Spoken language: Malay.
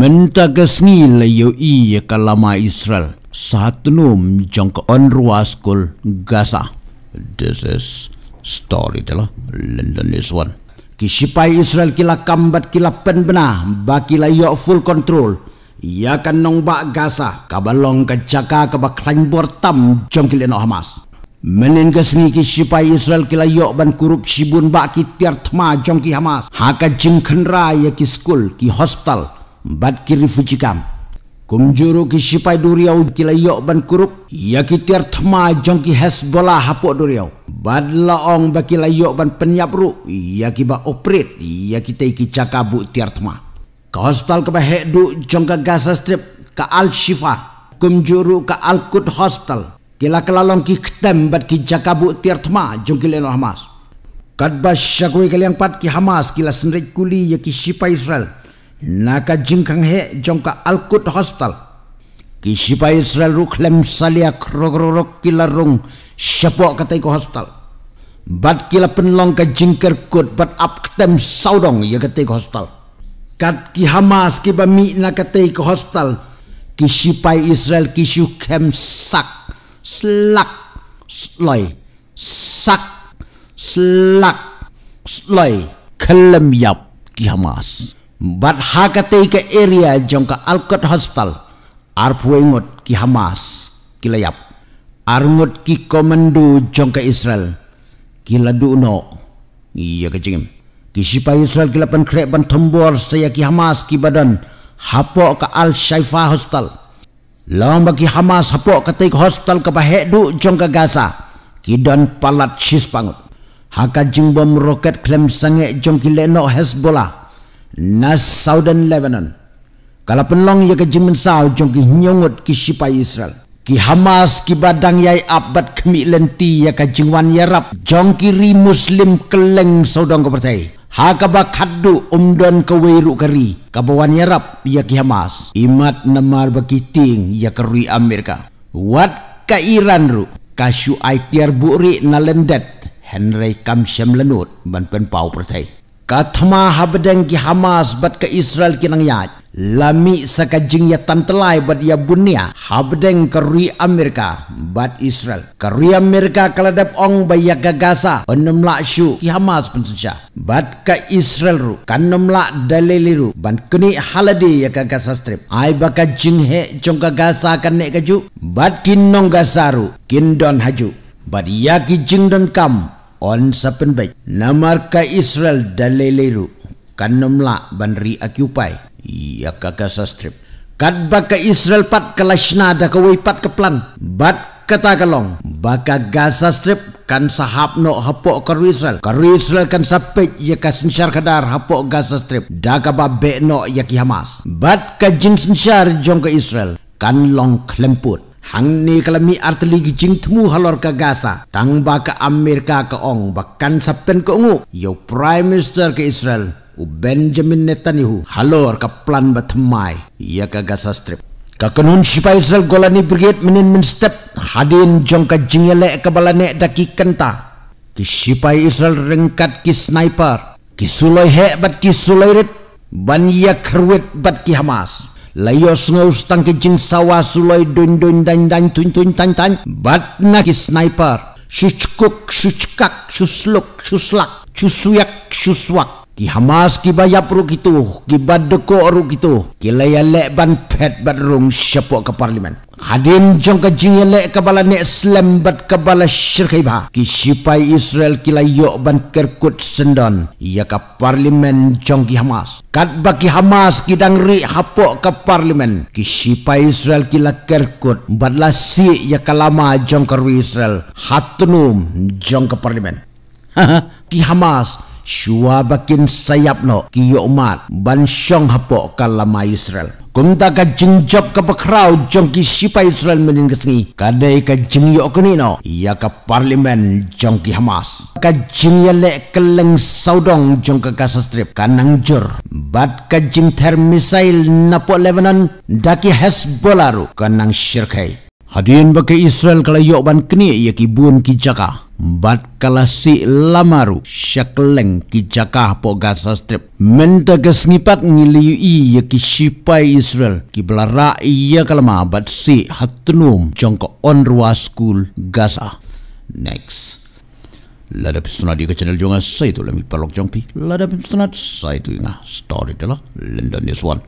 menta kesni layo iya kalama Israel nom satnum jangka onruaskul Gaza. This is story dalam London is one. Kisipai Israel kila kambat kila penbena baki layo full control. Ia kan nong bak Gaza kabelong kejaka kabak lanjur tam jangkil no Hamas. Menin kesni kisipai Israel kila yo ban kurup sibun bak kitiar jang jangki Hamas. Hakat jengkenra ya kiskul kis hospital bat fujikam. kumjuru juru ki sipai duriau kila yok ban kurup, ya ki tiar tema jongki hasbola hapok duriau. Badla ong bakila yok ban penyap ruk, ya ki ba operit, ya ki teiki cakabu tiar tema. Ka hospital ke bahek du jongka gasa strip ka al shifa, kumjuru juru ka al kut hospital. Kila kelalong ki ketem bat ki cakabu tiar tema jongki leno hamas. Kadba syakwe kali yang pat ki hamas kila senrik kuli ya ki sipai Israel naka jingkang he jongka alkut hostel kisipa israel ruklem salia krogrorok kilarung sepo katai ko hostel bat kila penlong ka jingker kut bat up ketem saudong ya katai ko hostel kat ki hamas ki bami na katai ko hostel kisipa israel kisu kem sak slak sloi sak slak sloi kelem yap ki hamas bat hakate ke area jongka alkot hostel ar puengot ki hamas ki layap ki komando jongka israel ki no iya kecingim ki sipai israel ki lapan krek ban tombor saya ki hamas ki badan hapo ke al shaifa hostel lomba ki hamas hapo ke tik hostel ke bahek du jongka gaza kidan palat sis pangut Haka jing bom roket klem sange jongki lenok Hezbollah nas southern lebanon kala penlong ye ke jimen sau jong ki nyongot ki sipa israel ki hamas ki badang yai abad kemi lenti ye ke jingwan yarab jong ki ri muslim keleng saudang ko percaya ha ka ba khaddu umdon ke weiru kari ka bawan yarab ye ki hamas imat namar bakiting ye ke ri amerika wat ka iran ru ka shu aitir buri na lendet henry kam shamlanut ban pen pau percaya Katma habdeng ki Hamas bat ke Israel ki nang yaj. Lami sakajing ya tantelai bat ya bunia habdeng kerui Amerika bat Israel. Kerui Amerika kaladap ong bayak ke Gaza onem laksyu ki Hamas pun sejah. Bat ke Israel ru kanem lak daliliru ban kini haladi ya ke strip. Ay baka jing he chong ke Gaza kan nek keju bat kinong Gaza ru kindon haju. bad ya ki jing dan kam on sapen bai namarka israel daleleru kanumla banri akupai ya kakasa strip kat baka israel pat kalashna da kawai pat keplan bat kata kalong baka gaza strip kan sahab no hapok ke israel Ke israel kan sapit ya ka sinsyar kadar hapok gaza strip da ka babek no ya ki hamas bat ka jin sinsyar jong ke israel kan long klemput hang ni kalami art ligi jing temu halor ka Gaza tang ba ka Amerika ka ong bakkan sappen ko ngu yo prime minister ke Israel u Benjamin Netanyahu halor ka plan ba temai ya ka Gaza strip ka kanun sipai Israel golani brigade minin men step hadin jong ka jingele ka balane daki kenta ki sipai Israel ringkat ki sniper ki suloi he bat ki suloi ret ban ya kerwet bat ki Hamas layos nga ustang kijin sawa suloy dun dun dan dan tun tun tan tan bat nak sniper shuchkuk shuchkak shusluk suslak susuyak suswak. Ki Hamas ki bayap ruk itu, ki badeko ruk itu, ki layalek ban pet bat rum sepok ke parlimen. Hadim jong ke jingelek kebala nek slem bat kebala syirkhiba. Ki sipai Israel ki layok ban kerkut sendon, ia ke parlimen jong ki Hamas. Kat baki Hamas ki dang hapok ke parlimen. Ki sipai Israel ki la kerkut, bat la si ia ke jong ke Israel. Hatunum jong ke parlimen. Ki Hamas. Ki Hamas. Shua bakin sayap no kiyomat bansyong hapo kalama Israel. Kumta ka jingjob ka pakraw jongki sipa Israel menin kesengi. Kadai ka jingyo kini no iya ka parlimen jongki Hamas. Ka jingyalek keleng saudong jongka kasastrip kanang jur. Bat ka jing termisail napo Lebanon daki Hezbollah ru kanang syirkai. Hadian bagi Israel kala yok ban kini ia kibun ki jaka. Bat kala si lamaru syakleng ki jaka po Gaza Strip. Menta ke sengipat ngiliu ia ki sipai Israel. Ki belara ia kala mabat si hatunum jongko onrua school Gaza. Next. Lada pistunat di ke channel jonga saya tu lemi lah perlok jongpi. Lada pistunat saya tu ingat story telah London News One.